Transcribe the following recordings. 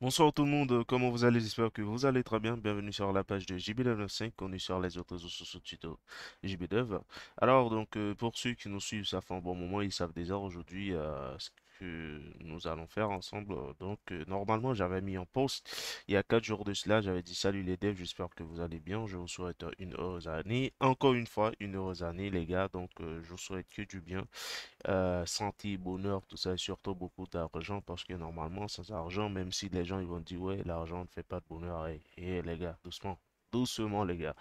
Bonsoir tout le monde, euh, comment vous allez J'espère que vous allez très bien. Bienvenue sur la page de jb 95 on est sur les autres réseaux sociaux tuto JBDev. Alors donc euh, pour ceux qui nous suivent, ça fait un bon moment, ils savent déjà aujourd'hui euh, que nous allons faire ensemble. Donc, euh, normalement, j'avais mis en post il y a quatre jours de cela. J'avais dit salut les devs, j'espère que vous allez bien. Je vous souhaite une heureuse année. Encore une fois, une heureuse année, les gars. Donc, euh, je vous souhaite que du bien, euh, santé, bonheur, tout ça, et surtout beaucoup d'argent parce que normalement, sans argent, même si les gens ils vont dire ouais, l'argent ne fait pas de bonheur. et les gars, doucement, doucement les gars.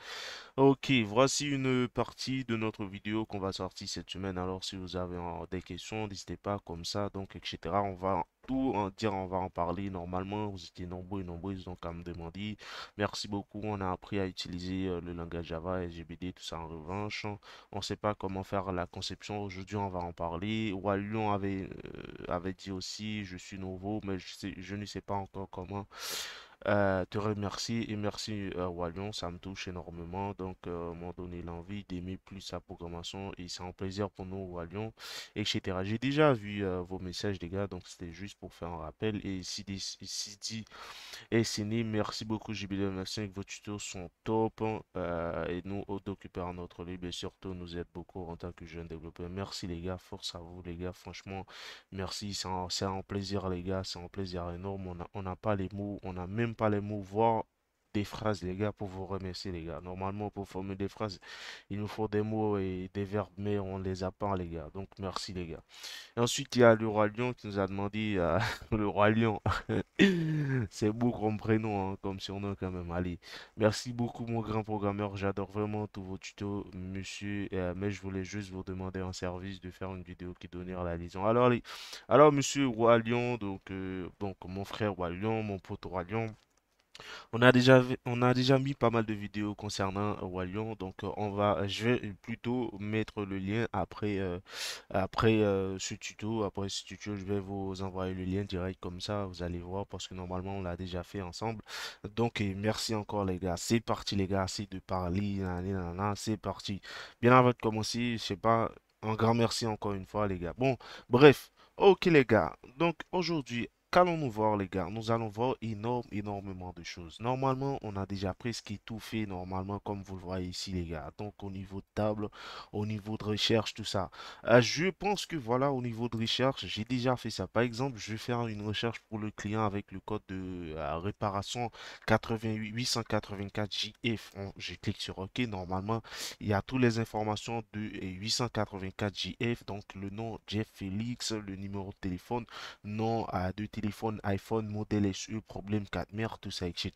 Ok, voici une partie de notre vidéo qu'on va sortir cette semaine. Alors si vous avez euh, des questions, n'hésitez pas comme ça, donc etc. On va tout en dire, on va en parler. Normalement, vous étiez nombreux et nombreuses donc à me demander. Merci beaucoup. On a appris à utiliser euh, le langage Java, SGBD, tout ça en revanche. On ne sait pas comment faire la conception. Aujourd'hui, on va en parler. Walloon avait, euh, avait dit aussi, je suis nouveau, mais je, je ne sais pas encore comment. Euh, te remercie et merci euh, ça me touche énormément. Donc, m'ont euh, donné l'envie d'aimer plus sa programmation et c'est un plaisir pour nous, Wallion, etc. J'ai déjà vu euh, vos messages, les gars, donc c'était juste pour faire un rappel. Et si dit et Sini, merci beaucoup, merci que vos tutos sont top hein. et nous, d'occuper notre libre et surtout nous aide beaucoup en tant que jeune développeur, Merci, les gars, force à vous, les gars, franchement, merci, c'est un, un, plaisir, les gars, c'est un plaisir énorme. On n'a on a pas les mots, on a même par les mouvements phrases, les gars, pour vous remercier, les gars. Normalement, pour former des phrases, il nous faut des mots et des verbes, mais on les a pas, les gars. Donc, merci, les gars. Et ensuite, il y a le roi lion qui nous a demandé, à euh, le roi lion, c'est beau comme prénom, hein, comme surnom quand même. Allez, merci beaucoup, mon grand programmeur. J'adore vraiment tous vos tutos, monsieur. Euh, mais je voulais juste vous demander un service de faire une vidéo qui donnera la liaison. Alors, les alors monsieur roi lion, donc, euh, donc mon frère roi lion, mon pote roi lion. On a déjà, on a déjà mis pas mal de vidéos concernant euh, Wallion donc euh, on va, je vais plutôt mettre le lien après, euh, après ce tuto. Après ce tuto, je vais vous envoyer le lien direct comme ça, vous allez voir parce que normalement on l'a déjà fait ensemble. Donc merci encore les gars, c'est parti les gars, c'est de parler, c'est parti. Bien avant de commencer, je sais pas, un grand merci encore une fois les gars. Bon, bref, ok les gars, donc aujourd'hui qu'allons-nous voir, les gars Nous allons voir énorme, énormément de choses. Normalement, on a déjà presque tout fait, normalement, comme vous le voyez ici, les gars. Donc, au niveau de table, au niveau de recherche, tout ça. Euh, je pense que, voilà, au niveau de recherche, j'ai déjà fait ça. Par exemple, je vais faire une recherche pour le client avec le code de euh, réparation réparation 884JF. Je clique sur OK. Normalement, il y a toutes les informations de 884JF. Donc, le nom Jeff Félix, le numéro de téléphone, nom à euh, deux. téléphones iPhone, iPhone, modèle SU, problème 4 mères, tout ça, etc.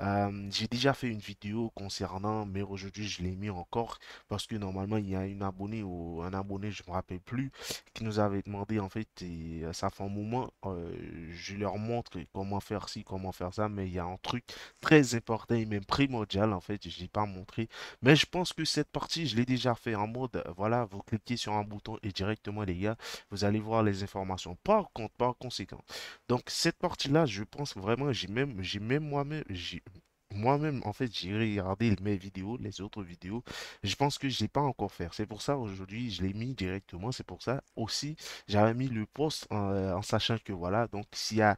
Euh, j'ai déjà fait une vidéo concernant, mais aujourd'hui je l'ai mis encore parce que normalement il y a une abonnée ou un abonné, je me rappelle plus, qui nous avait demandé en fait, et euh, ça fait un moment, euh, je leur montre comment faire ci, comment faire ça, mais il y a un truc très important et même primordial en fait, je n'ai pas montré, mais je pense que cette partie je l'ai déjà fait en mode, voilà, vous cliquez sur un bouton et directement les gars, vous allez voir les informations. Par contre, par conséquent, donc cette partie-là, je pense vraiment, j'ai même, j'ai même moi-même, moi-même, en fait, j'ai regardé mes vidéos, les autres vidéos. Je pense que j'ai pas encore fait. C'est pour ça aujourd'hui, je l'ai mis directement. C'est pour ça aussi, j'avais mis le post en, euh, sachant que voilà. Donc, s'il y a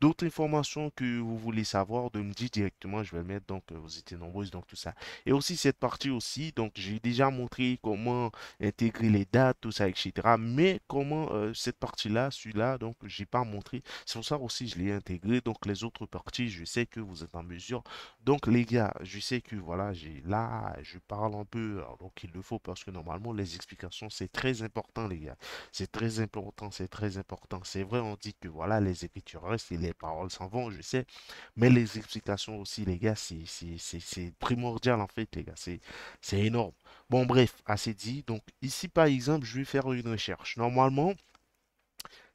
d'autres informations que vous voulez savoir, de me dire directement, je vais le mettre. Donc, euh, vous étiez nombreuses, donc tout ça. Et aussi, cette partie aussi, donc, j'ai déjà montré comment intégrer les dates, tout ça, etc. Mais comment euh, cette partie-là, celui-là, donc, j'ai pas montré. C'est pour ça aussi, je l'ai intégré. Donc, les autres parties, je sais que vous êtes en mesure donc les gars, je sais que voilà, j'ai là, je parle un peu, alors, donc il le faut parce que normalement les explications c'est très important les gars, c'est très important, c'est très important. C'est vrai, on dit que voilà les écritures restent et les paroles s'en vont, je sais, mais les explications aussi les gars, c'est primordial en fait les gars, c'est énorme. Bon bref, assez dit. Donc ici par exemple, je vais faire une recherche. Normalement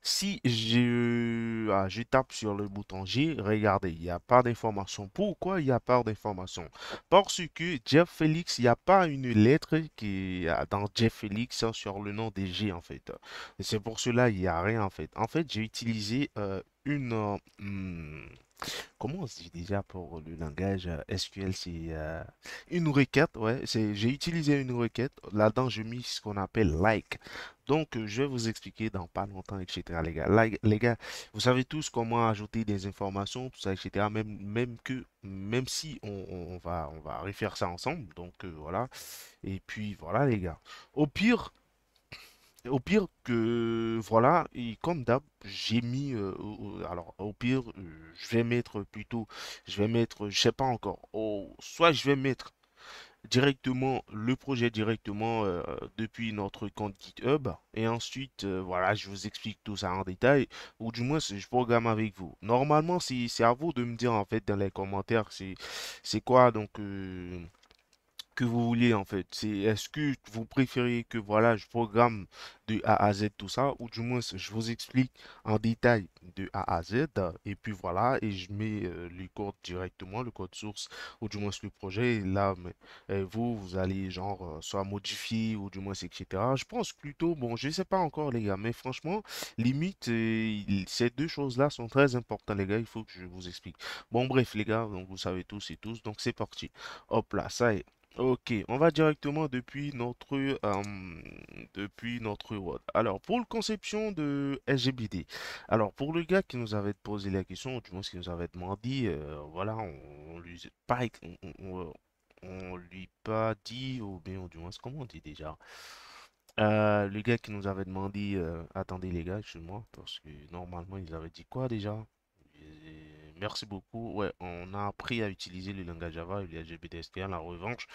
si euh, ah, je, tape sur le bouton G, regardez, il n'y a pas d'information. Pourquoi il n'y a pas d'information Parce que Jeff Felix, il n'y a pas une lettre qui ah, dans Jeff Felix hein, sur le nom des G en fait. C'est pour cela il n'y a rien en fait. En fait, j'ai utilisé euh, une... Euh, hmm, Comment on se dit déjà pour le langage euh, SQL, c'est euh, une requête, ouais, c'est j'ai utilisé une requête, là-dedans j'ai mis ce qu'on appelle like. Donc euh, je vais vous expliquer dans pas longtemps, etc. Les gars, les gars, vous savez tous comment ajouter des informations, tout ça, etc. Même, même que, même si on, on va, on va refaire ça ensemble. Donc voilà. Et puis voilà les gars. Au pire, au pire que voilà, et comme d'hab, j'ai mis euh, alors au pire, euh, je vais mettre plutôt, je vais mettre, je sais pas encore, au soit je vais mettre directement le projet directement euh, depuis notre compte GitHub et ensuite voilà je vous explique tout ça en détail ou du moins je programme avec vous normalement si c'est à vous de me dire en fait dans les commentaires c'est c'est quoi donc que vous voulez en fait. C'est est-ce que vous préférez que voilà, je programme de A à Z tout ça ou du moins je vous explique en détail de A à Z et puis voilà et je mets euh, les codes directement, le code source ou du moins le projet là mais, eh, vous vous allez genre euh, soit modifier ou du moins etc. Je pense plutôt bon, je sais pas encore les gars, mais franchement limite euh, ces deux choses là sont très importantes les gars, il faut que je vous explique. Bon bref les gars, donc vous savez tous et tous donc c'est parti. Hop là, ça y est. Ok, on va directement depuis notre euh, depuis notre road. Alors pour le conception de SGBD, alors pour le gars qui nous avait posé la question, du moins qui nous avait demandé, euh, voilà, on, lui pas on, lui pas dit ou bien du moins comment on dit déjà. Euh, le gars qui nous avait demandé, attendez les gars, chez moi parce que normalement ils avaient dit quoi déjà merci beaucoup. Ouais, on a appris à utiliser le langage Java et le En revanche,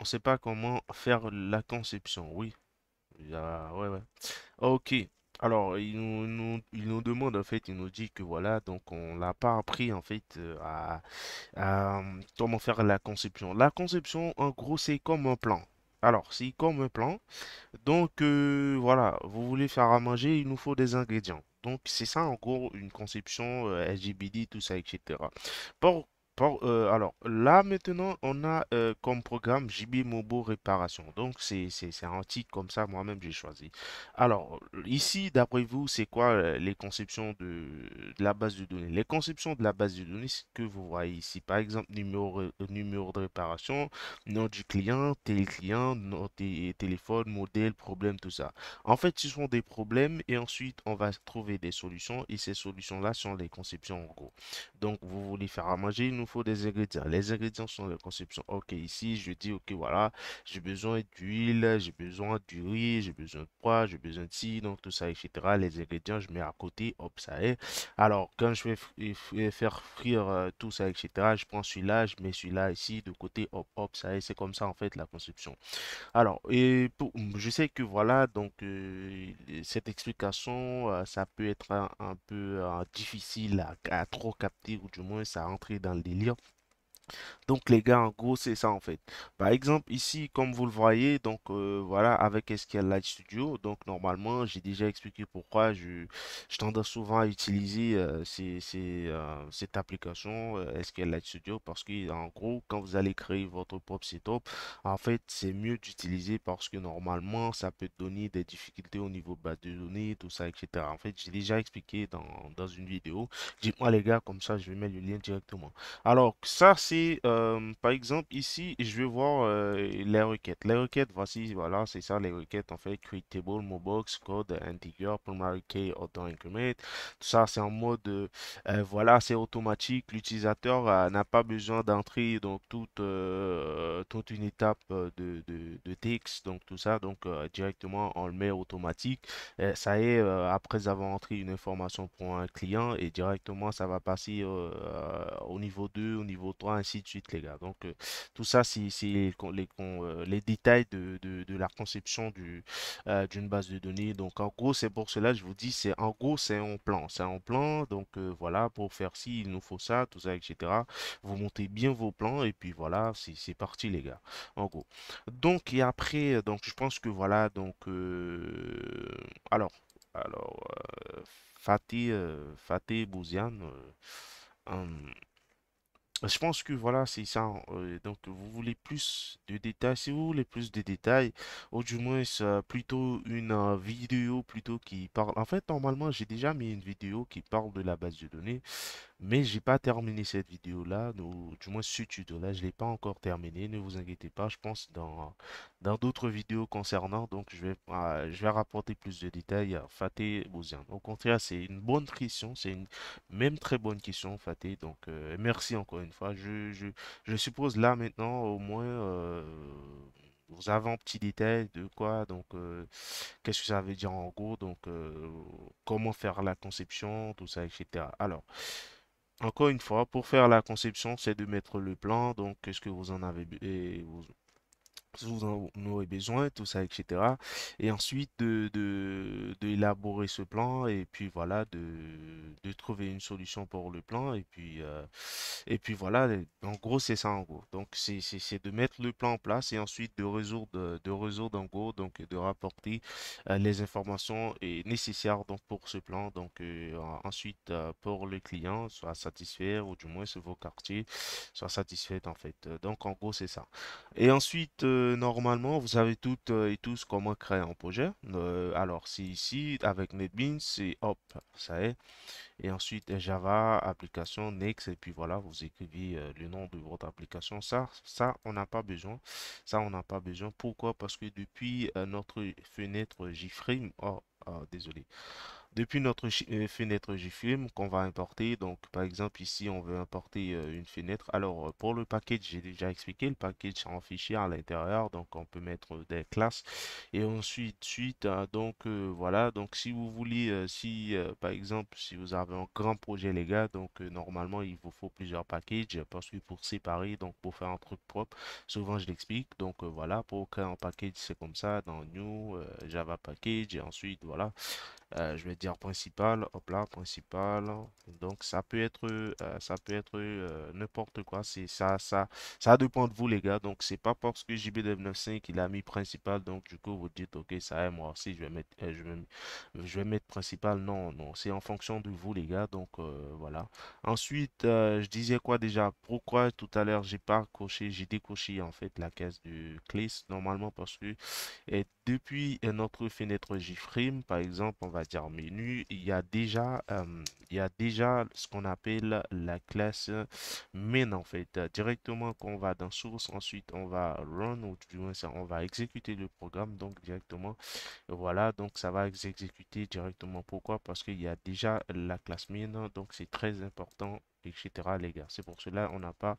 on ne sait pas comment faire la conception. Oui. Ok. Alors, il nous, il nous, demande, en fait, il nous dit que voilà, donc on n'a pas appris, en fait, euh, à, comment faire la conception. La conception, en gros, c'est comme un plan. Alors, c'est comme un plan. Donc, euh, voilà, vous voulez faire à manger, il nous faut des ingrédients. Donc c'est ça en gros une conception euh, LGBT, tout ça, etc. Pour euh, alors là maintenant on a euh, comme programme JB Mobo réparation donc c'est un titre comme ça moi-même j'ai choisi alors ici d'après vous c'est quoi euh, les conceptions de, la base de données les conceptions de la base de données que vous voyez ici par exemple numéro numéro de réparation nom du client tel client téléphone modèle problème tout ça en fait ce sont des problèmes et ensuite on va trouver des solutions et ces solutions là sont les conceptions en gros donc vous voulez faire à manger nous des ingrédients. Les ingrédients sont la conception. Ok, ici, je dis, ok, voilà, j'ai besoin d'huile, j'ai besoin du riz, j'ai besoin de poids, j'ai besoin de ci, donc tout ça, etc. Les ingrédients, je mets à côté, hop, ça est. Alors, quand je vais faire frire euh, tout ça, etc., je prends celui-là, je mets celui-là ici, de côté, hop, hop, ça est. C'est comme ça, en fait, la conception. Alors, et pour, je sais que voilà, donc, euh, cette explication, euh, ça peut être un, peu difficile à, trop capter, ou du moins, ça rentrer dans le délai 인력 Donc les gars, en gros, c'est ça en fait. Par exemple, ici, comme vous le voyez, donc euh, voilà, avec SQL Live Studio, donc normalement, j'ai déjà expliqué pourquoi je, je souvent à utiliser euh, euh, cette application SQL Live Studio parce que en gros, quand vous allez créer votre propre setup, en fait, c'est mieux d'utiliser parce que normalement, ça peut donner des difficultés au niveau de base de données, tout ça, etc. En fait, j'ai déjà expliqué dans, dans une vidéo. Dites-moi les gars, comme ça, je vais mettre le lien directement. Alors, ça, c'est euh, par exemple, ici, je vais voir euh, les requêtes. Les requêtes, voici, voilà, c'est ça, les requêtes, en fait, create table, mobox, code, integer, primary key, auto increment. Tout ça, c'est en mode, euh, voilà, c'est automatique. L'utilisateur n'a pas besoin d'entrer donc toute, toute une étape de, texte, donc tout ça. Donc, directement, on le met automatique. ça est, après avoir entré une information pour un client, et directement, ça va passer au niveau 2, au niveau 3, de suite, les gars. Donc, euh, tout ça, c'est les, les, euh, les, détails de, la conception euh, d'une base de données. Donc, en gros, c'est pour cela, je vous dis, c'est en gros, c'est en plan. C'est en plan, donc voilà, pour faire ci, il nous faut ça, tout ça, etc. Vous montez bien vos plans et puis voilà, c'est parti, les gars. En gros. Donc, et après, donc, je pense que voilà, donc, alors, alors, Fatih, Fatih bouziane hum, je pense que voilà, c'est ça. Hein, euh, donc, vous voulez plus de détails. Si vous voulez plus de détails, ou du moins c'est plutôt une vidéo plutôt qui parle. En fait, normalement, j'ai déjà mis une vidéo qui parle de la base de données. Mais j'ai pas terminé cette vidéo-là, du moins ce tuto-là, je l'ai pas encore terminé. Ne vous inquiétez pas, je pense dans dans d'autres vidéos concernant. Donc je vais ah, vais rapporter plus de détails à Faté Bouzian. Au contraire, c'est une bonne question, c'est une même très bonne question, Faté. Donc euh, merci encore une fois. Je, je, suppose là maintenant au moins. Euh, vous avez un petit détail de quoi, donc euh, qu'est-ce que ça veut dire en gros, donc comment faire la conception, tout ça, etc. Alors, encore une fois, pour faire la conception, c'est de mettre le plan. Donc, qu'est-ce que vous en avez vous en aurez besoin, tout ça, etc. Et ensuite de, de, ce plan et puis voilà, de, de, trouver une solution pour le plan. Et puis, euh, et puis voilà, en gros, c'est ça en gros. Donc c'est de mettre le plan en place et ensuite de résoudre, de résoudre en gros, donc de rapporter euh, les informations et nécessaires donc, pour ce plan. Donc euh, ensuite, pour le client, soit satisfaire ou du moins sur vos quartiers, soit satisfait en fait. Donc en gros, c'est ça. Et ensuite, normalement, vous savez toutes euh, et tous comment créer un projet. Euh, alors, c'est ici, avec NetBeans, c'est hop, ça est. Et ensuite, euh, Java, application, Next, et puis voilà, vous écrivez le nom de votre application. Ça, ça on n'a pas besoin. Ça, on n'a pas besoin. Pourquoi Parce que depuis notre fenêtre JFrame, oh, oh, désolé, depuis notre euh, fenêtre GFM qu'on va importer, donc par exemple ici on veut importer euh, une fenêtre. Alors euh, pour le package, j'ai déjà expliqué, le package en fichier à l'intérieur, donc on peut mettre des classes et ensuite suite. donc voilà, donc si vous voulez, si par exemple si vous avez un grand projet les gars, donc normalement il vous faut plusieurs packages parce que pour séparer, donc pour faire un truc propre, souvent je l'explique. Donc voilà, pour créer un package c'est comme ça dans New Java package et ensuite voilà euh, je vais dire principal hop là principal donc ça peut être euh, ça peut être euh, n'importe quoi c'est ça ça ça dépend de vous les gars donc c'est pas parce que JB 9,5 il a mis principal donc du coup vous dites ok ça est moi aussi je vais mettre je vais, mettre principal non non c'est en fonction de vous les gars donc voilà ensuite je disais quoi déjà pourquoi tout à l'heure j'ai pas coché j'ai décoché en fait la caisse du clis normalement parce que depuis euh, notre fenêtre JFrame, par exemple, on va dire menu, il y a déjà, euh, il y a déjà ce qu'on appelle la classe main en fait. Directement qu'on va dans source, ensuite on va run ou du moins ça, on va exécuter le programme donc directement. Voilà, donc ça va exécuter directement. Pourquoi Parce qu'il y a déjà la classe main, donc c'est très important, etc. Les gars, c'est pour cela on n'a pas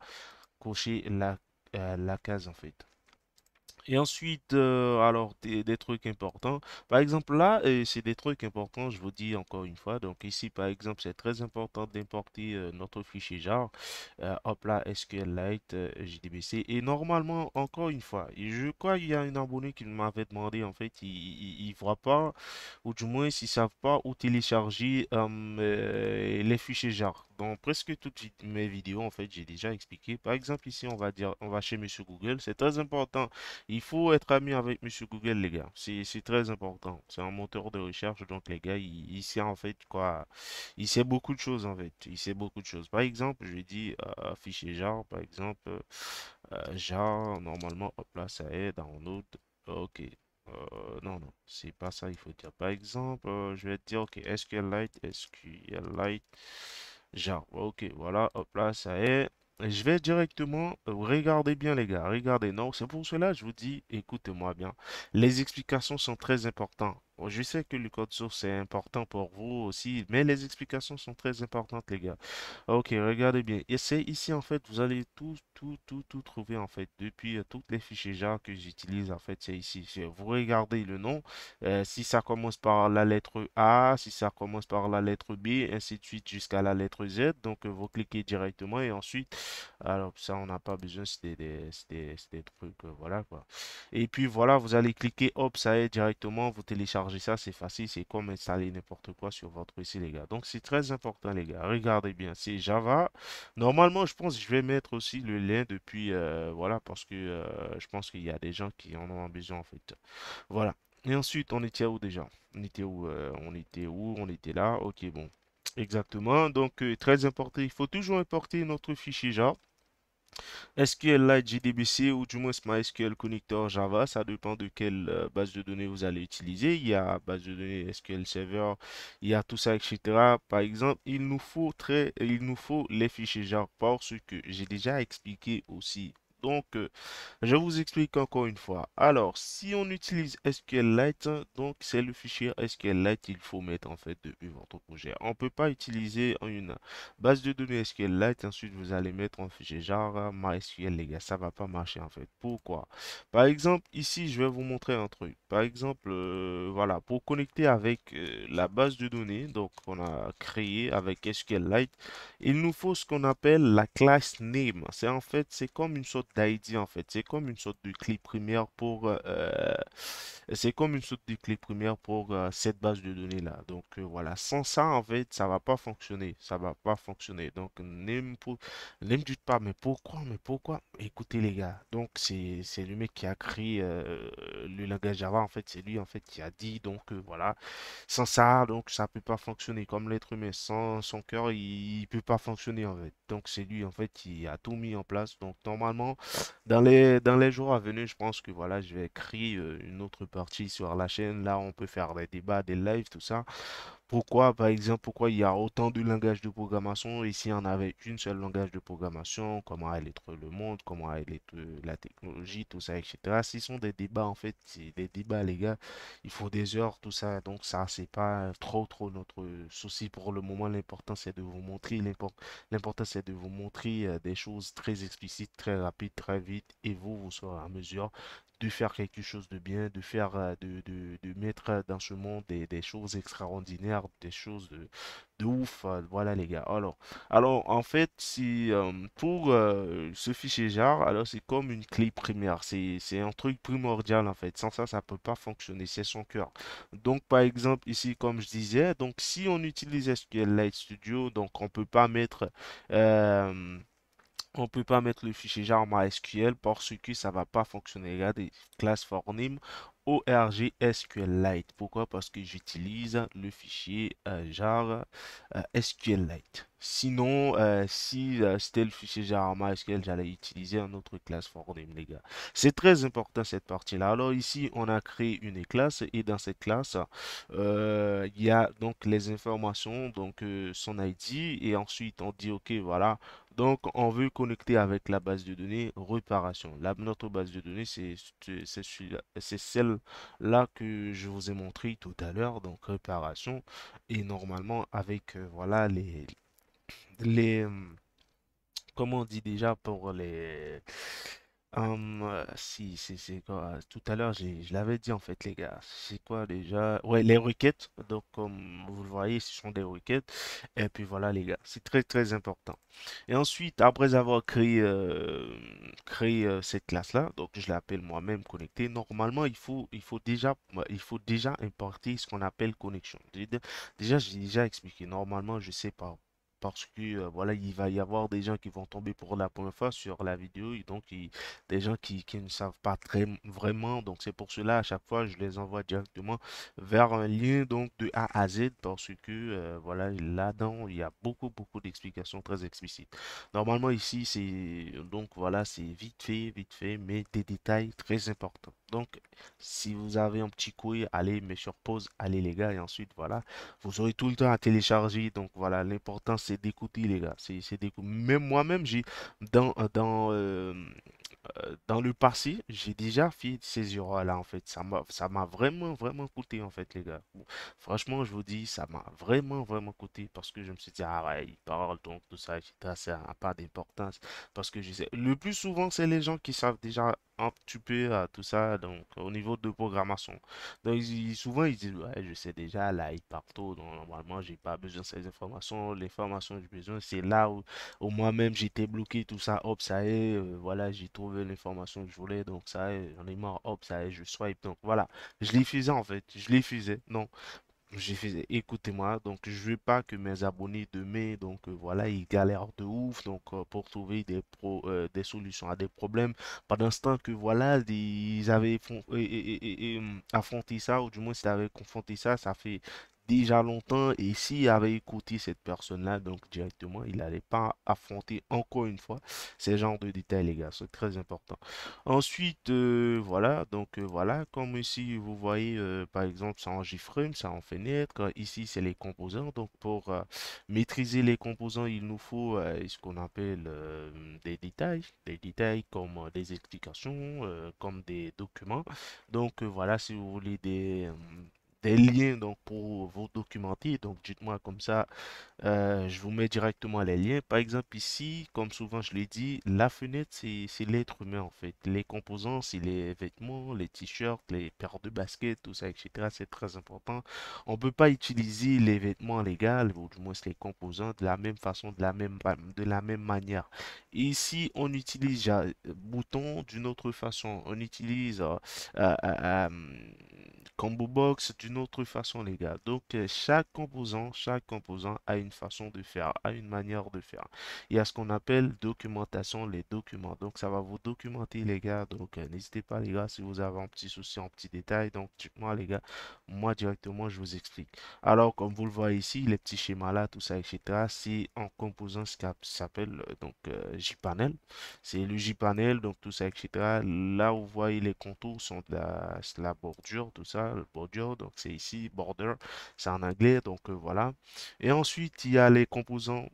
coché la euh, case en fait. Et ensuite, euh, alors, des, trucs importants. Par exemple, là, c'est des trucs importants, je vous dis encore une fois. Donc ici, par exemple, c'est très important d'importer euh, notre fichier jar, euh, hop là, SQLite, JDBC. Et normalement, encore une fois, je crois qu'il y a un abonné qui m'avait demandé, en fait, il ne voit pas, ou du moins, s'ils savent pas où télécharger les fichiers jar presque toutes mes vidéos, en fait, j'ai déjà expliqué. Par exemple, ici, on va dire, on va chez Monsieur Google. C'est très important. Il faut être ami avec Monsieur Google, les gars. C'est très important. C'est un moteur de recherche. Donc, les gars, il, sait en fait quoi. Il sait beaucoup de choses, en fait. Il sait beaucoup de choses. Par exemple, je dis euh, afficher genre, par exemple, euh, euh, genre, normalement, hop là, ça est dans autre. Ok. non, non, c'est pas ça, il faut dire. Par exemple, je vais dire, ok, SQLite, light Genre, ok, voilà, hop là, ça est. Je vais directement, euh, regardez bien les gars, regardez, non, c'est pour cela, je vous dis, écoutez-moi bien, les explications sont très importantes je sais que le code source est important pour vous aussi, mais les explications sont très importantes, les gars. Ok, regardez bien. Et c'est ici, en fait, vous allez tout, tout, tout, tout trouver, en fait, depuis euh, toutes les fichiers JAR que j'utilise, en fait, c'est ici. Vous regardez le nom, euh, si ça commence par la lettre A, si ça commence par la lettre B, ainsi de suite jusqu'à la lettre Z. Donc, euh, vous cliquez directement et ensuite, alors ça, on n'a pas besoin, c'était des, des, trucs, voilà, quoi. Et puis, voilà, vous allez cliquer, hop, ça est, directement, vous téléchargez ça, c'est facile, c'est comme installer n'importe quoi sur votre ici les gars. Donc, c'est très important, les gars. Regardez bien, c'est Java. Normalement, je pense je vais mettre aussi le lien depuis, euh, voilà, parce que euh, je pense qu'il y a des gens qui en ont besoin, en fait. Voilà. Et ensuite, on était où déjà On était où euh, On était où On était là. Ok, bon. Exactement. Donc, très important, il faut toujours importer notre fichier Java. SQLite, JDBC ou du moins MySQL Connector Java, ça dépend de quelle euh, base de données vous allez utiliser. Il y a base de données SQL Server, il y a tout ça, etc. Par exemple, il nous faut, très, il nous faut les fichiers JAR ce que j'ai déjà expliqué aussi donc, euh, je vous explique encore une fois. Alors, si on utilise SQLite, donc c'est le fichier SQLite, il faut mettre en fait depuis votre projet. On ne peut pas utiliser une base de données SQLite, ensuite vous allez mettre un fichier genre MySQL, les gars, ça va pas marcher en fait. Pourquoi Par exemple, ici, je vais vous montrer un truc. Par exemple, euh, voilà, pour connecter avec euh, la base de données, donc on a créé avec SQLite, il nous faut ce qu'on appelle la classe name. C'est en fait, c'est comme une sorte d'ID en fait. C'est comme une sorte de clé primaire pour euh, euh, c'est comme une sorte de clé primaire pour euh, cette base de données là. Donc voilà, sans ça en fait, ça va pas fonctionner, ça va pas fonctionner. Donc ne me, pas mais pourquoi, mais pourquoi Écoutez les gars, donc c'est lui mec qui a créé le langage Java en fait, c'est lui en fait qui a dit donc voilà, sans ça donc ça peut pas fonctionner comme l'être humain sans son cœur, il, il peut pas fonctionner en fait. Donc c'est lui en fait qui a tout mis en place. Donc normalement, dans les, dans les jours à venir, je pense que voilà, je vais écrire euh, une autre partie sur la chaîne. Là, on peut faire des débats, des lives, tout ça. Pourquoi, par exemple, pourquoi il y a autant de langages de programmation et si on avait une seule langage de programmation, comment elle être le monde, comment elle être euh, la technologie, tout ça, etc. Ce sont des débats, en fait, c'est des débats, les gars. Il faut des heures, tout ça. Donc, ça, c'est pas trop, trop notre souci pour le moment. L'important, c'est de vous montrer, l'important, c'est de vous montrer euh, des choses très explicites, très rapides, très vite. Et vous, vous serez à mesure de faire quelque chose de bien, de faire, euh, de, mettre euh, dans ce monde des, choses extraordinaires, des choses de, de ouf. Euh, voilà les gars. Alors, alors en fait, si pour ce fichier jar, alors c'est comme une clé primaire. C'est un truc primordial en fait. Sans ça, ça peut pas fonctionner. C'est son cœur. Donc par exemple ici, comme je disais, donc si on utilise Light Studio, donc on peut pas mettre on peut pas mettre le fichier jar MySQL parce que ça va pas fonctionner. Regardez, classes for name ORG SQLite. Pourquoi Parce que j'utilise le fichier jar euh, euh, SQLite. Sinon, euh, si euh, c'était le fichier Jarama, SQL, j'allais utiliser un autre classe for les gars. C'est très important cette partie-là. Alors ici, on a créé une classe et dans cette classe, euh, il y a donc les informations, donc son ID et ensuite on dit OK, voilà. Donc, on veut connecter avec la base de données réparation. La, notre base de données, c'est celle-là que je vous ai montré tout à l'heure. Donc, réparation. Et normalement, avec voilà les, les euh, comment on dit déjà pour les euh, si c'est quoi tout à l'heure je l'avais dit en fait les gars c'est quoi déjà ouais les requêtes donc comme vous le voyez ce sont des requêtes et puis voilà les gars c'est très très important et ensuite après avoir créé euh, créé cette classe là donc je l'appelle moi-même connecté normalement il faut il faut déjà il faut déjà importer ce qu'on appelle connexion déjà j'ai déjà expliqué normalement je sais pas parce que euh, voilà, il va y avoir des gens qui vont tomber pour la première fois sur la vidéo, et donc des gens qui, ne savent pas très vraiment. Donc c'est pour cela à chaque fois je les envoie directement vers un lien donc de A à Z parce que euh, voilà là-dedans il y a beaucoup beaucoup d'explications très explicites. Normalement ici c'est donc voilà c'est vite fait vite fait mais des détails très importants. Donc si vous avez un petit couille allez mais sur pause allez les gars et ensuite voilà vous aurez tout le temps à télécharger donc voilà l'important c'est d'écouter, les gars. C'est, des coups Même moi-même, j'ai dans, euh, dans, euh, euh, dans le passé, j'ai déjà fait ces euros là en fait. Ça m'a, ça m'a vraiment, vraiment coûté, en fait, les gars. franchement, je vous dis, ça m'a vraiment, vraiment coûté parce que je me suis dit, ah ouais, il parle, donc tout ça, etc. Ça n'a pas d'importance. Parce que je sais, le plus souvent, c'est les gens qui savent déjà entupé à tout ça, donc au niveau de programmation. Donc ils, souvent ils disent ouais, je sais déjà là il partout, donc normalement j'ai pas besoin de ces informations, les formations dont j'ai besoin, c'est là où, au moi-même j'étais bloqué, tout ça, hop ça est, euh, voilà, j'ai trouvé l'information que je voulais, donc ça j'en ai marre, hop ça est, je swipe, donc voilà. Je les faisais en fait, je les faisais, non j'ai fait écoutez-moi donc je veux pas que mes abonnés demain donc euh, voilà ils galèrent de ouf donc euh, pour trouver des pro, euh, des solutions à des problèmes pendant ce temps que voilà ils avaient hum, affronté ça ou du moins s'ils avaient confronté ça ça fait déjà longtemps et s'il avait écouté cette personne-là, donc directement, il n'allait pas affronter encore une fois ces genres de détails, les gars. C'est très important. Ensuite, euh, voilà, donc euh, voilà, comme ici, vous voyez, euh, par exemple, ça en gifre ça en fenêtre. Ici, c'est les composants. Donc, pour maîtriser les composants, il nous faut ce qu'on appelle des détails, des détails comme des explications, comme des documents. Donc, voilà, si vous voulez des des liens donc, pour vous documenter. Donc, dites-moi comme ça, euh, je vous mets directement les liens. Par exemple, ici, comme souvent je l'ai dit, la fenêtre, c'est l'être humain en fait. Les composants, c'est les vêtements, les t-shirts, les paires de baskets, tout ça, etc. C'est très important. On peut pas utiliser les vêtements légaux, ou du moins les composants, de la même façon, de la même, de la même manière. ici, on utilise le euh, bouton d'une autre façon. On utilise euh, combo box d'une autre façon, les gars. Donc, euh, chaque composant, chaque composant a une façon de faire, a une manière de faire. Il y a ce qu'on appelle documentation, les documents. Donc, ça va vous documenter, les gars. Donc, euh, n'hésitez pas, les gars, si vous avez un petit souci, un petit détail. Donc, moi, les gars, moi, directement, je vous explique. Alors, comme vous le voyez ici, les petits schémas là, tout ça, etc., c'est en composant ce qui s'appelle, euh, donc, JPanel. C'est le JPanel, donc, tout ça, etc. Là, vous voyez les contours sont la bordure, tout ça le border, donc c'est ici, border, c'est en anglais, donc euh, voilà. Et ensuite, il y a les composants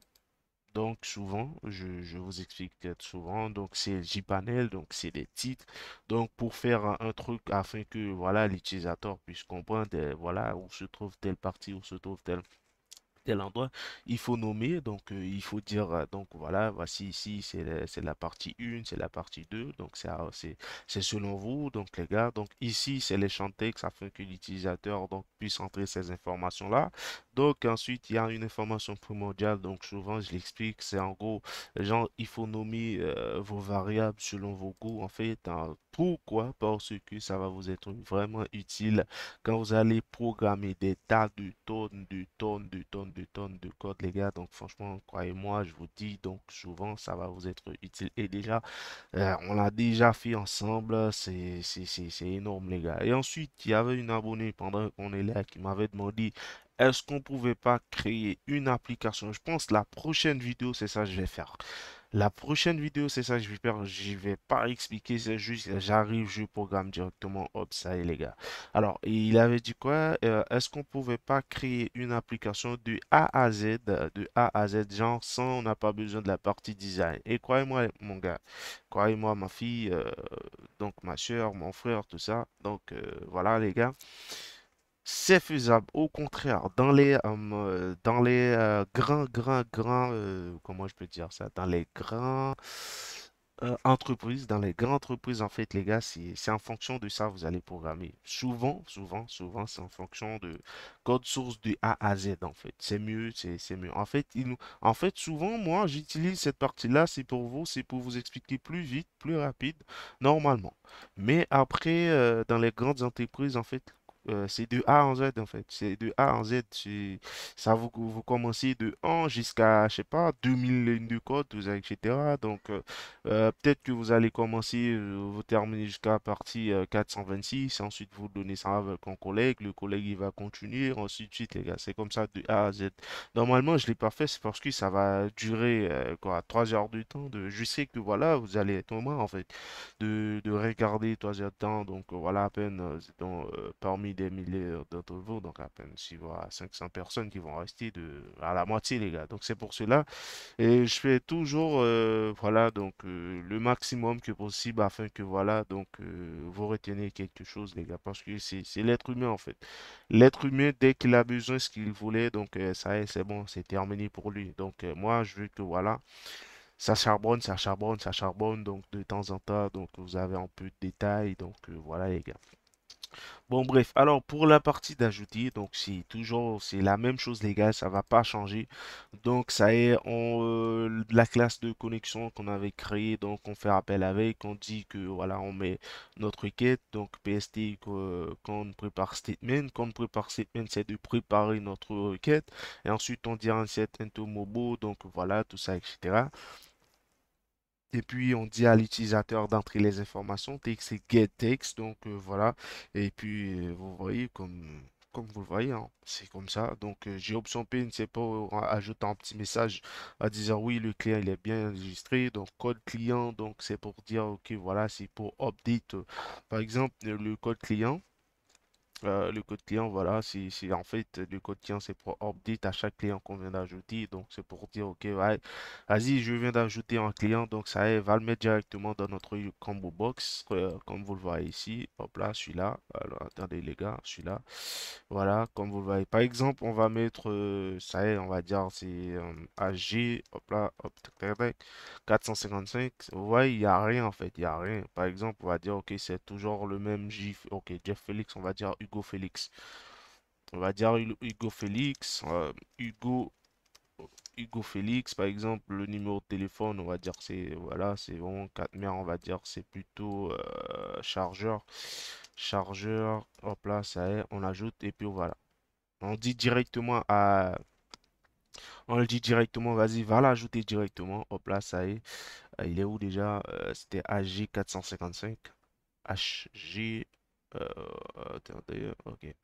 donc souvent, je, vous explique souvent, donc c'est JPanel, donc c'est des titres. Donc pour faire un truc afin que voilà l'utilisateur puisse comprendre, euh, voilà où se trouve telle partie, où se trouve telle tel endroit, il faut nommer, donc euh, il faut dire, euh, donc voilà, voici ici, c'est la partie 1, c'est la partie 2, donc c'est selon vous, donc les gars, donc ici, c'est les chantex afin que l'utilisateur donc puisse entrer ces informations-là. Donc ensuite, il y a une information primordiale, donc souvent, je l'explique, c'est en gros, genre, il faut nommer euh, vos variables selon vos goûts, en fait, hein. pourquoi? Parce que ça va vous être vraiment utile quand vous allez programmer des tas de tonnes, de tonnes, de tonnes, tonnes de code, les gars. Donc, franchement, croyez-moi, je vous dis, donc souvent, ça va vous être utile. Et déjà, euh, on l'a déjà fait ensemble. C'est énorme, les gars. Et ensuite, il y avait une abonnée pendant qu'on est là qui m'avait demandé est-ce qu'on pouvait pas créer une application Je pense la prochaine vidéo, c'est ça je vais faire. La prochaine vidéo, c'est ça je vais Je vais pas expliquer, c'est juste, j'arrive, je programme directement. Hop, ça y est, les gars. Alors, il avait dit quoi euh, Est-ce qu'on pouvait pas créer une application de A à Z, de A à Z, genre sans, on n'a pas besoin de la partie design Et croyez-moi, mon gars, croyez-moi, ma fille, euh, donc ma soeur, mon frère, tout ça. Donc, euh, voilà, les gars c'est faisable. Au contraire, dans les, euh, euh, dans les euh, grands, grands, grands, comment je peux dire ça, dans les grands entreprises, dans les grandes entreprises, en fait, les gars, c'est en fonction de ça vous allez programmer. Souvent, souvent, souvent, c'est en fonction de code source de A à Z, en fait. C'est mieux, c'est mieux. En fait, en fait, souvent, moi, j'utilise cette partie-là, c'est pour vous, c'est pour vous expliquer plus vite, plus rapide, normalement. Mais après, dans les grandes entreprises, en fait, euh, c'est de A en Z en fait. C'est de A en Z. Ça vous, vous commencez de 1 jusqu'à, je sais pas, 2000 lignes de code, etc. Donc euh, euh, peut-être que vous allez commencer, vous terminez jusqu'à partie 426. Ensuite, vous donnez ça avec un collègue. Le collègue, il va continuer. Ensuite, suite, les gars, c'est comme ça de A à Z. Normalement, je l'ai pas fait, c'est parce que ça va durer quoi, 3 heures de temps. De... Je sais que voilà, vous allez être au moins en fait de, regarder 3 heures de temps. Donc voilà, à peine parmi des milliers d'entre vous, donc à peine si à 500 personnes qui vont rester de, à la moitié, les gars. Donc c'est pour cela. Et je fais toujours, euh, voilà, donc euh, le maximum que possible afin que, voilà, donc euh, vous retenez quelque chose, les gars, parce que c'est l'être humain en fait. L'être humain, dès qu'il a besoin ce qu'il voulait, donc ça c'est bon, c'est terminé pour lui. Donc moi, je veux que, voilà ça charbonne, ça charbonne, ça charbonne, donc de temps en temps, donc vous avez un peu de détails, donc voilà les gars. Bon, bref, alors pour la partie d'ajouter, donc c'est toujours c'est la même chose, les gars, ça va pas changer. Donc, ça est on, euh, la classe de connexion qu'on avait créée, donc on fait appel avec, on dit que voilà, on met notre requête, donc PST quand on prépare statement, quand on prépare statement, c'est de préparer notre requête, et ensuite on dit un set into mobo donc voilà, tout ça, etc. Et puis on dit à l'utilisateur d'entrer les informations. Text et get text. Donc euh, voilà. Et puis euh, vous voyez comme comme vous le voyez, hein, c'est comme ça. Donc, euh, j'ai option P, ne pour ajouter un petit message à dire oui, le client il est bien enregistré. Donc, code client, donc c'est pour dire ok, voilà, c'est pour update. Par exemple, le code client, euh, le code client, voilà, si, c'est en fait le code client c'est pour update à chaque client qu'on vient d'ajouter, donc c'est pour dire ok, ouais, vas-y, je viens d'ajouter un client, donc ça va le mettre directement dans notre combo box, euh, comme vous le voyez ici, hop là, celui-là, alors attendez les gars, celui-là, voilà, comme vous le voyez, par exemple, on va mettre, euh, ça et on va dire c'est AG, hop là, hop, 455, vous voyez, il n'y a rien en fait, il n'y a rien, par exemple, on va dire ok, c'est toujours le même GIF, ok, Jeff félix on va dire Hugo Félix. On va dire Hugo Félix, euh, Hugo Hugo Félix, par exemple, le numéro de téléphone, on va dire c'est voilà, c'est bon, 4 mères, on va dire c'est plutôt euh, chargeur. Chargeur, hop là, ça est, on ajoute et puis voilà. On dit directement à on le dit directement, vas-y, va l'ajouter directement. Hop là, ça est. Euh, il est où déjà C'était hg 455 HG euh, ok.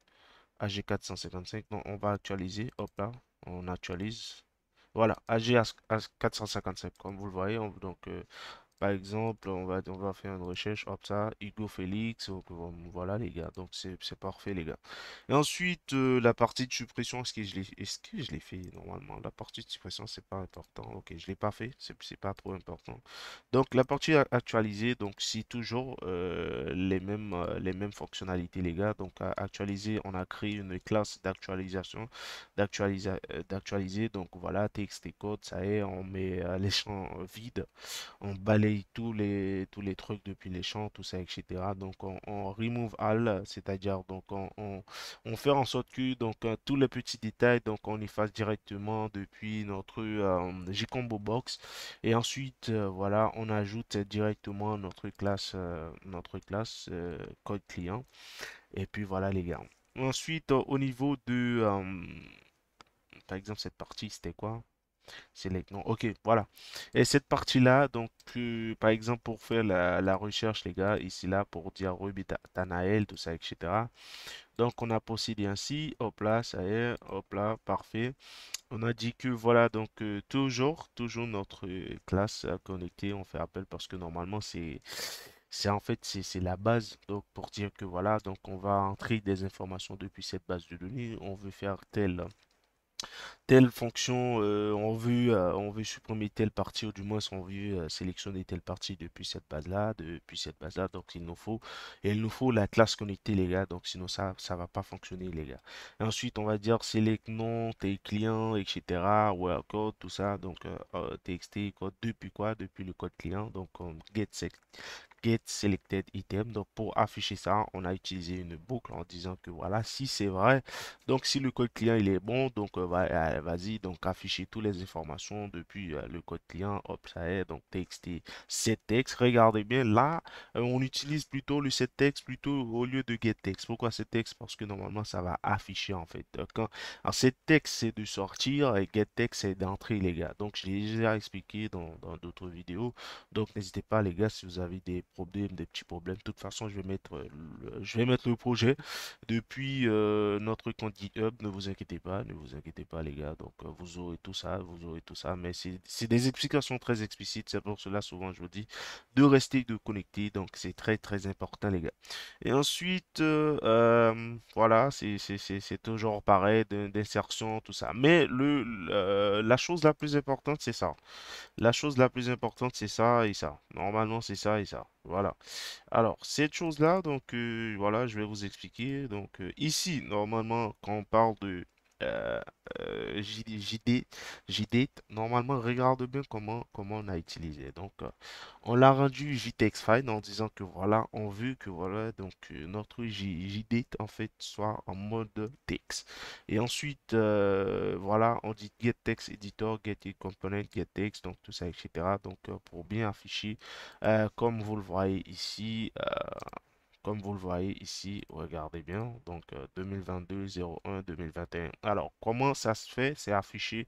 AG455, on va actualiser, hop là, on actualise. Voilà, AG455, comme vous le voyez, donc euh, exemple, on va, on va faire une recherche, hop ça, Hugo Félix, euh, voilà les gars, donc c'est parfait les gars. Et ensuite, euh, la partie de suppression, est-ce que je l'ai fait normalement La partie de suppression, c'est pas important, ok, je l'ai pas fait, c'est pas trop important. Donc la partie actualisée, donc c'est toujours euh, les, mêmes, les mêmes fonctionnalités les gars, donc à actualiser, on a créé une classe d'actualisation, d'actualiser, d'actualiser donc voilà, texte code, ça est, on met les champs vides, on balaye tous les, tous les trucs depuis les champs, tout ça, etc. Donc on, remove all, c'est-à-dire donc on, fait en sorte que donc euh, tous les petits détails, donc on y fasse directement depuis notre j euh, combo box. Et ensuite, euh, voilà, on ajoute directement notre classe, notre classe code client. Et puis voilà les gars. Ensuite, au niveau de, par exemple, cette partie, c'était quoi Select, non, ok, voilà. Et cette partie-là, donc, euh, par exemple, pour faire la, recherche, les gars, ici, là, pour dire Ruby, Tanael, tout ça, etc. Donc, on a procédé ainsi, hop là, ça y est, hop là, parfait. On a dit que, voilà, donc, euh, toujours, toujours notre euh, classe connectée, on fait appel parce que normalement, c'est c'est en fait c'est la base donc pour dire que voilà donc on va entrer des informations depuis cette base de données on veut faire tel telle fonction, euh, en on, veut, on veut supprimer telle partie, ou du moins on veut sélectionner telle partie depuis cette base-là, depuis cette base-là, donc il nous faut, il nous faut la classe connectée les gars, donc sinon ça ça va pas fonctionner les gars. ensuite on va dire select nom, tes clients, etc., ou code, tout ça, donc txt, euh, euh, code, depuis quoi, depuis le code client, donc on get get selected item. Donc pour afficher ça, on a utilisé une boucle en disant que voilà, si c'est vrai, donc si le code client il est bon, donc euh, euh, vas-y, donc afficher toutes les informations depuis euh, le code client, hop, ça est, donc texte set text. Regardez bien, là, on utilise plutôt le set text plutôt au lieu de get text. Pourquoi set text Parce que normalement ça va afficher en fait. Quand alors, set c'est de sortir et get text c'est d'entrer les gars. Donc je l'ai déjà expliqué dans d'autres vidéos. Donc n'hésitez pas les gars si vous avez des problèmes, des petits problèmes. De toute façon, je vais mettre euh, le, je vais mettre le projet depuis euh, notre compte GitHub. Ne vous inquiétez pas, ne vous inquiétez pas les gars. Donc euh, vous aurez tout ça, vous aurez tout ça. Mais c'est des explications très explicites. C'est pour cela souvent je vous dis de rester de connecter. Donc c'est très très important les gars. Et ensuite voilà, c'est toujours pareil d'insertion tout ça. Mais le la chose la plus importante c'est ça. La chose la plus importante c'est ça et ça. Normalement c'est ça et ça. Voilà. Alors, cette chose-là, donc, euh, voilà, je vais vous expliquer. Donc, euh, ici, normalement, quand on parle de euh, euh, JD, JD, normalement, regarde bien comment, comment on a utilisé. Donc, euh, on l'a rendu JTX file en disant que voilà, on veut que voilà, donc notre jd en fait soit en mode texte. Et ensuite, voilà, on dit get text editor, get component, get text, donc tout ça, etc. Donc, pour bien afficher, comme vous le voyez ici, comme vous le voyez ici, regardez bien, donc 2022, 01, 2021. Alors, comment ça se fait C'est affiché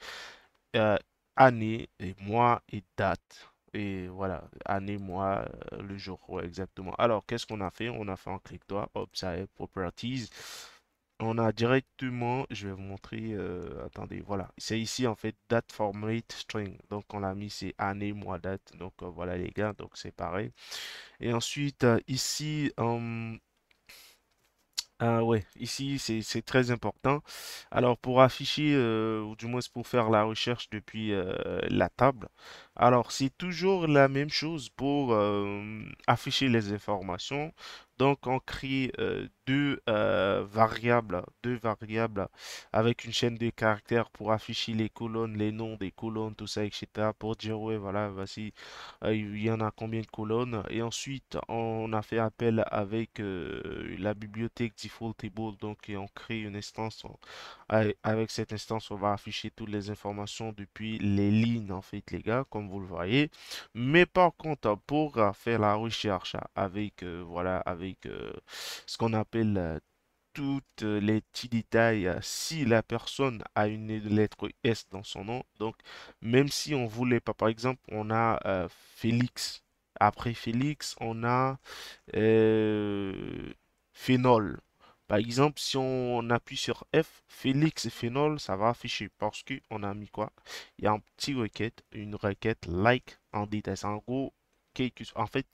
euh, année et mois et date. Et voilà, année, mois, euh, le jour, exactement. Alors, qu'est-ce qu'on a fait On a fait un clic droit, Observe Properties. On a directement, je vais vous montrer, euh, attendez, voilà, c'est ici en fait date format string. Donc on l'a mis, c'est année, mois, date. Donc euh, voilà les gars, donc c'est pareil. Et ensuite euh, ici, hum, ah ouais, ici c'est très important. Alors pour afficher, ou du moins pour faire la recherche depuis la table, alors c'est toujours la même chose pour afficher les informations. Donc on crée euh, deux euh, variables, deux variables avec une chaîne de caractères pour afficher les colonnes, les noms des colonnes, tout ça, etc. Pour dire ouais voilà, voici euh, il y en a combien de colonnes. Et ensuite on a fait appel avec la bibliothèque default table, donc on crée une instance. avec cette instance, on va afficher toutes les informations depuis les lignes en fait les gars, comme vous le voyez. Mais par contre, pour faire la recherche avec voilà avec euh, ce qu'on appelle euh, toutes les petits détails. Euh, si la personne a une lettre S dans son nom, donc même si on voulait pas, par exemple, on a Félix. Après Félix, on a euh, Par exemple, si on appuie sur F, Félix et Phénol, ça va afficher parce que on a mis quoi Il y a un petit requête, une requête like en détail. En gros, en fait,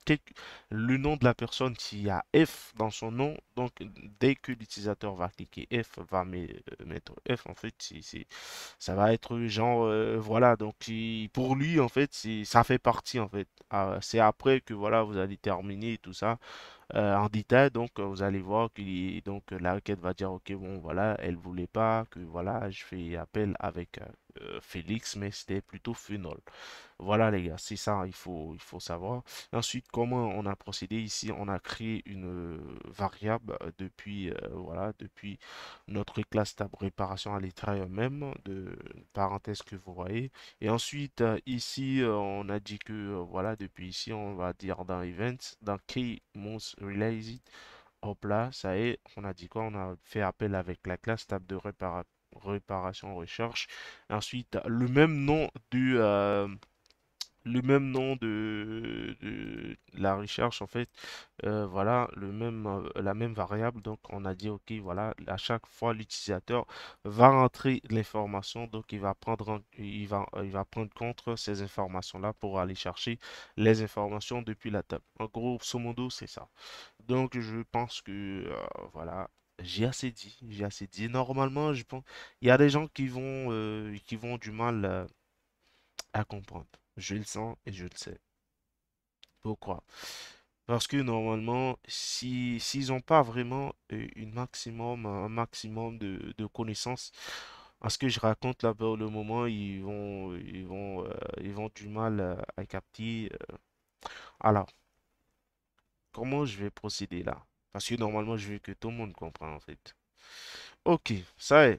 le nom de la personne, s'il y a F dans son nom, donc dès que l'utilisateur va cliquer F, va euh, mettre F, en fait, ça va être genre, euh, voilà, donc pour lui, en fait, ça fait partie, en fait. Ah, c'est après que, voilà, vous allez terminer tout ça en euh, détail. Donc, euh, vous allez voir que donc, euh, la requête va dire, OK, bon, voilà, elle voulait pas que, voilà, je fais appel avec Félix, mais c'était plutôt Funol. Voilà, les gars, c'est ça, il faut, il faut savoir. Ensuite, comment on a procédé ici On a créé une variable depuis, voilà, depuis notre classe table réparation à l'étrail même, de parenthèse que vous voyez. Et ensuite, ici, on a dit que, voilà, depuis ici, on va dire dans Events, dans Key Mons relay it. Hop là, ça est, on a dit quoi On a fait appel avec la classe table de réparation recherche. Ensuite, le même nom du... Euh, le même nom de, la recherche en fait euh, voilà le même euh, la même variable donc on a dit ok voilà à chaque fois l'utilisateur va rentrer l'information donc il va prendre il va euh, il va prendre contre ces informations là pour aller chercher les informations depuis la table en gros modo c'est ça donc je pense que voilà j'ai assez dit j'ai assez dit normalement je pense il y a des gens qui vont qui vont du mal à comprendre je le sens et je le sais. Pourquoi Parce que normalement, s'ils n'ont pas vraiment euh, une maximum, un maximum de, de connaissances, à ce que je raconte là pour le moment, ils vont, ils vont, euh, ils vont du mal à capter. Euh. Alors, comment je vais procéder là Parce que normalement, je veux que tout le monde comprenne en fait. Ok, ça y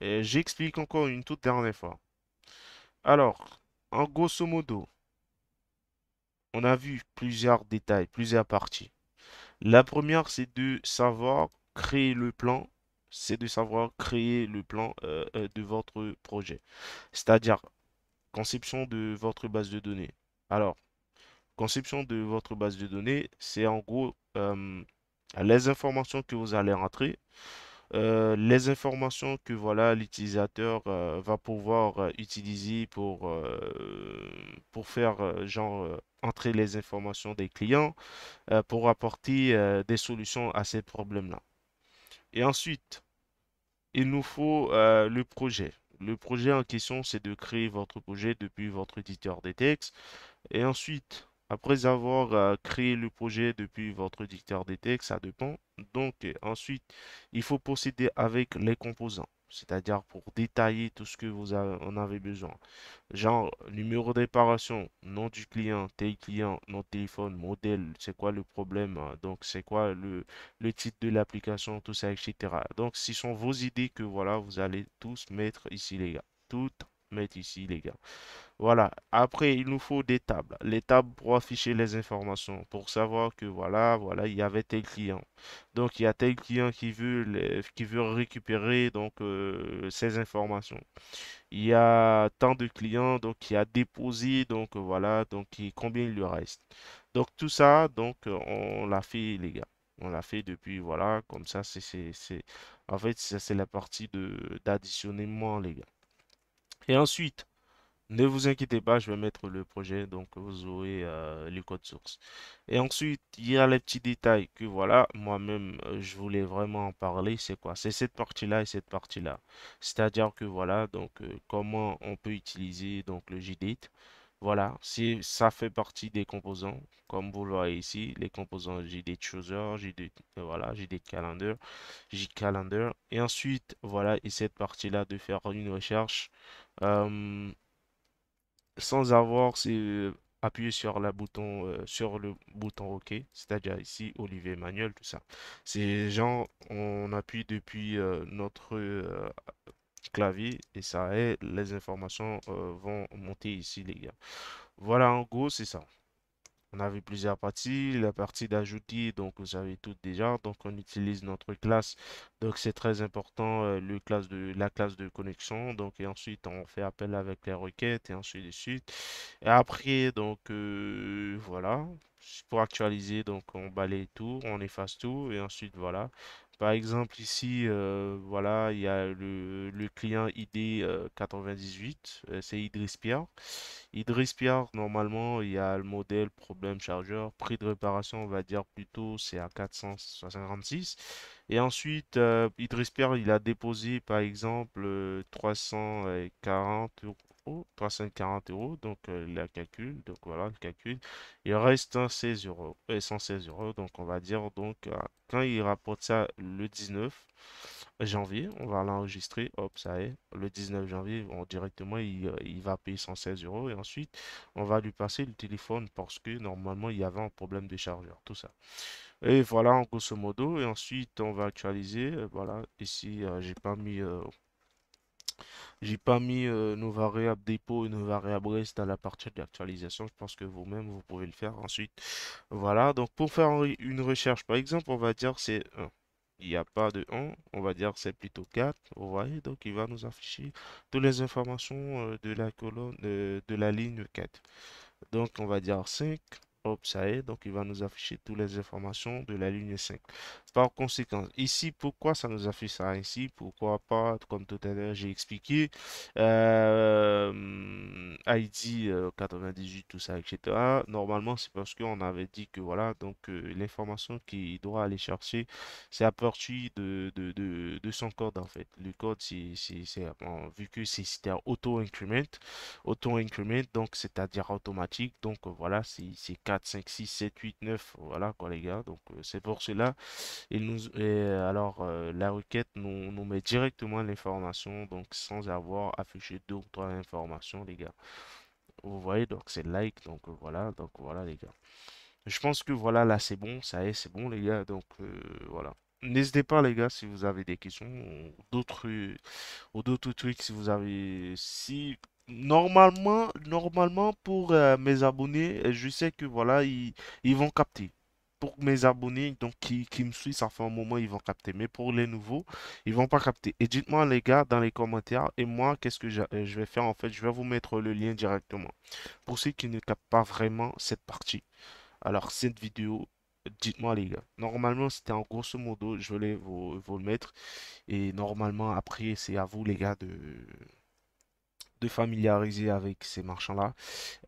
est. J'explique encore une toute dernière fois. Alors, en grosso modo, on a vu plusieurs détails, plusieurs parties. La première, c'est de savoir créer le plan, c'est de savoir créer le plan euh, euh, de votre projet, c'est-à-dire conception de votre base de données. Alors, conception de votre base de données, c'est en gros euh, les informations que vous allez rentrer, euh, les informations que voilà l'utilisateur euh, va pouvoir euh, utiliser pour, pour faire genre entrer les informations des clients pour apporter des solutions à ces problèmes-là. Et ensuite, il nous faut le projet. Le projet en question, c'est de créer votre projet depuis votre éditeur des textes. Et ensuite, après avoir euh, créé le projet depuis votre dicteur des textes, ça dépend. Donc euh, ensuite, il faut procéder avec les composants, c'est-à-dire pour détailler tout ce que vous avez, en avez besoin. Genre numéro de réparation, nom du client, tel client, nom de téléphone, modèle, c'est quoi le problème, euh, donc c'est quoi le, titre de l'application, tout ça, etc. Donc ce sont vos idées que voilà, vous allez tous mettre ici les gars. Toutes mettre ici les gars. Voilà. Après, il nous faut des tables. Les tables pour afficher les informations, pour savoir que voilà, voilà, il y avait tel client. Donc, il y a tel client qui veut, qui veut récupérer donc euh, ces informations. Il y a tant de clients donc qui a déposé donc voilà donc combien il lui reste. Donc tout ça donc on l'a fait les gars. On l'a fait depuis voilà comme ça c'est en fait c'est la partie de d'additionnement les gars. Et ensuite ne vous inquiétez pas, je vais mettre le projet, donc vous aurez euh, les codes sources. Et ensuite, il y a les petits détails que voilà, moi-même, euh, je voulais vraiment en parler. C'est quoi C'est cette partie-là et cette partie-là. C'est-à-dire que voilà, donc euh, comment on peut utiliser donc le JDate. Voilà, si ça fait partie des composants, comme vous le voyez ici, les composants JDIT Chooser, voilà, JDIT Calendar, Et ensuite, voilà, et cette partie-là de faire une recherche sans avoir euh, appuyé sur, la bouton, euh, sur le bouton OK, c'est-à-dire ici Olivier Manuel, tout ça. Ces gens, on appuie depuis euh, notre clavier et ça est, les informations vont monter ici, les gars. Voilà, en gros, c'est ça. On avait plusieurs parties. La partie d'ajouter, donc vous avez tout déjà. Donc on utilise notre classe. Donc c'est très important, euh, le classe de, la classe de connexion. Donc et ensuite on fait appel avec les requêtes et ensuite de suite. Et après, donc euh, voilà. Pour actualiser, donc on balaye tout, on efface tout et ensuite voilà. Par exemple, ici, euh, voilà, il y a le, client ID 98, euh, euh, c'est Idris Pierre. Idris Pierre, normalement, il y a le modèle problème chargeur. Prix de réparation, on va dire plutôt, c'est à 456. Et ensuite, Idris Pierre, il a déposé, par exemple, 340 340 euros. Donc, euh, la calcul, donc voilà le calcul. Il reste 16 euros et 116 euros. Donc, on va dire, donc, euh, quand il rapporte ça le 19 janvier, on va l'enregistrer. Hop, ça est. Le 19 janvier, on, directement, il, euh, il, va payer 116 euros. Et ensuite, on va lui passer le téléphone parce que normalement, il y avait un problème de chargeur. Tout ça. Et voilà, en grosso modo. Et ensuite, on va actualiser. Voilà, ici, j'ai pas mis j'ai pas mis euh, nos variables dépôt et nos variables rest à la partie de l'actualisation. Je pense que vous-même, vous pouvez le faire ensuite. Voilà, donc pour faire une recherche, par exemple, on va dire c'est 1. Il n'y a pas de 1, on va dire c'est plutôt 4. Vous voyez, donc il va nous afficher toutes les informations euh, de la colonne, euh, de la ligne 4. Donc on va dire 5. Hop, ça est. Donc, il va nous afficher toutes les informations de la ligne 5. Par conséquent, ici, pourquoi ça nous affiche ça ici Pourquoi pas, comme tout à l'heure, j'ai expliqué, euh, ID 98, euh, tout ça, etc. Normalement, c'est parce qu'on avait dit que, voilà, donc, euh, l'information qui doit aller chercher, c'est à partir de, de, de, son code, en fait. Le code, c'est, vu que c'est auto-increment, auto-increment, donc, c'est-à-dire automatique. Donc, voilà, c'est 5, 6, 7, 8, 9. Voilà quoi les gars. Donc euh, c'est pour cela. Et nous, et alors euh, la requête nous, met directement l'information. Donc sans avoir affiché deux ou trois informations les gars. Vous voyez donc c'est like. Donc voilà. Donc voilà les gars. Je pense que voilà là c'est bon. Ça est c'est bon les gars. Donc euh, voilà. N'hésitez pas les gars si vous avez des questions ou d'autres ou d'autres tweets si vous avez si normalement, normalement pour euh, mes abonnés, euh, je sais que voilà, ils, vont capter. Pour mes abonnés donc qui, qui, me suivent, ça fait un moment, ils vont capter. Mais pour les nouveaux, ils vont pas capter. Et dites-moi, les gars, dans les commentaires. Et moi, qu'est-ce que je, euh, je vais faire En fait, je vais vous mettre le lien directement. Pour ceux qui ne captent pas vraiment cette partie. Alors, cette vidéo, dites-moi les gars. Normalement, c'était en grosso modo, je voulais vous le mettre. Et normalement, après, c'est à vous les gars de, de familiariser avec ces marchands-là.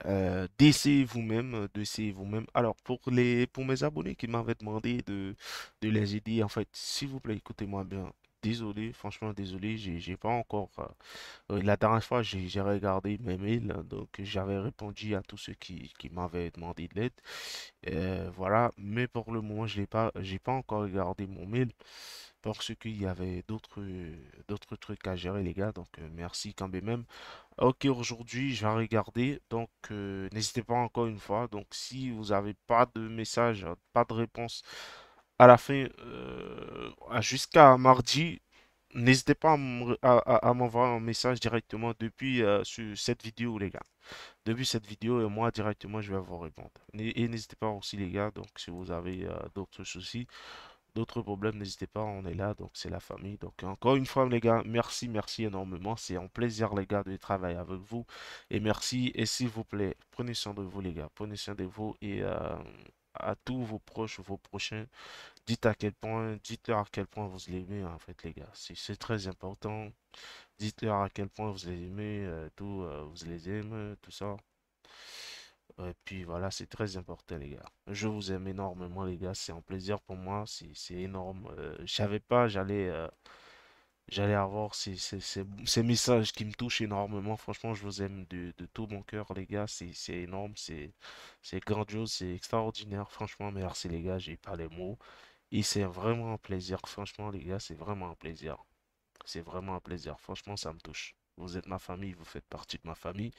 Euh, d'essayer vous-même, euh, d'essayer vous-même. Alors, pour, les, pour mes abonnés qui m'avaient demandé de, de les aider, en fait, s'il vous plaît, écoutez-moi bien désolé, franchement désolé, j'ai pas encore. Euh, la dernière fois, j'ai regardé mes mails, donc j'avais répondu à tous ceux qui, m'avaient demandé de l'aide. voilà, mais pour le moment, je n'ai pas, pas encore regardé mon mail parce qu'il y avait d'autres euh, d'autres trucs à gérer les gars donc euh, merci quand même ok aujourd'hui je vais regarder donc euh, n'hésitez pas encore une fois donc si vous n'avez pas de message pas de réponse à la fin jusqu'à mardi n'hésitez pas à m'envoyer un message directement depuis sur cette vidéo, les gars. Depuis cette vidéo, et moi, directement, je vais vous répondre. Et n'hésitez pas aussi, les gars, donc si vous avez d'autres soucis, d'autres problèmes, n'hésitez pas, on est là, donc c'est la famille. Donc encore une fois les gars, merci, merci énormément. C'est un plaisir les gars de travailler avec vous. Et merci, et s'il vous plaît, prenez soin de vous les gars, prenez soin de vous et euh, à tous vos proches, vos prochains, dites à quel point, dites-leur à quel point vous l'aimez en fait les gars. C'est très important. Dites-leur à quel point vous les aimez, euh, tout, euh, vous les aimez, tout ça. Et puis voilà, c'est très important les gars. Je vous aime énormément les gars, c'est un plaisir pour moi, c'est énorme. Je euh, je savais pas, j'allais euh, j'allais avoir ces, ces, messages qui me touchent énormément. Franchement, je vous aime de, de tout mon cœur les gars, c'est énorme, c'est grandiose, c'est extraordinaire. Franchement, merci les gars, j'ai pas les mots. Et c'est vraiment un plaisir, franchement les gars, c'est vraiment un plaisir. C'est vraiment un plaisir, franchement ça me touche. Vous êtes ma famille, vous faites partie de ma famille.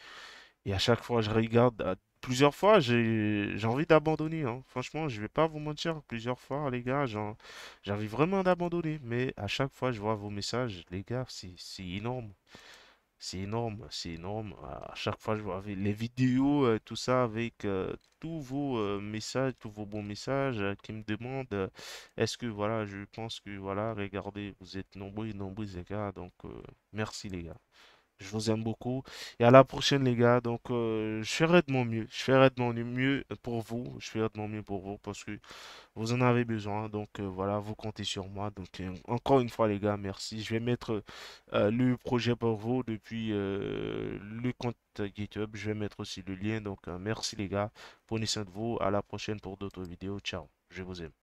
Et à chaque fois, je regarde, plusieurs fois, j'ai envie d'abandonner. Hein. Franchement, je vais pas vous mentir, plusieurs fois, les gars, j'ai envie vraiment d'abandonner. Mais à chaque fois, je vois vos messages, les gars, c'est énorme. C'est énorme, c'est énorme. À chaque fois, je vois les vidéos, euh, tout ça, avec euh, tous vos euh, messages, tous vos bons messages qui me demandent est-ce que, voilà, je pense que, voilà, regardez, vous êtes nombreux, nombreux, les gars. Donc, merci, les gars. Je vous aime beaucoup. Et à la prochaine, les gars. Donc, euh, je ferai de mon mieux. Je ferai de mon mieux pour vous. Je ferai de mon mieux pour vous parce que vous en avez besoin. Donc, euh, voilà, vous comptez sur moi. Donc, euh, encore une fois, les gars, merci. Je vais mettre le projet pour vous depuis le compte GitHub. Je vais mettre aussi le lien. Donc, merci, les gars. Prenez soin de vous. À la prochaine pour d'autres vidéos. Ciao. Je vous aime.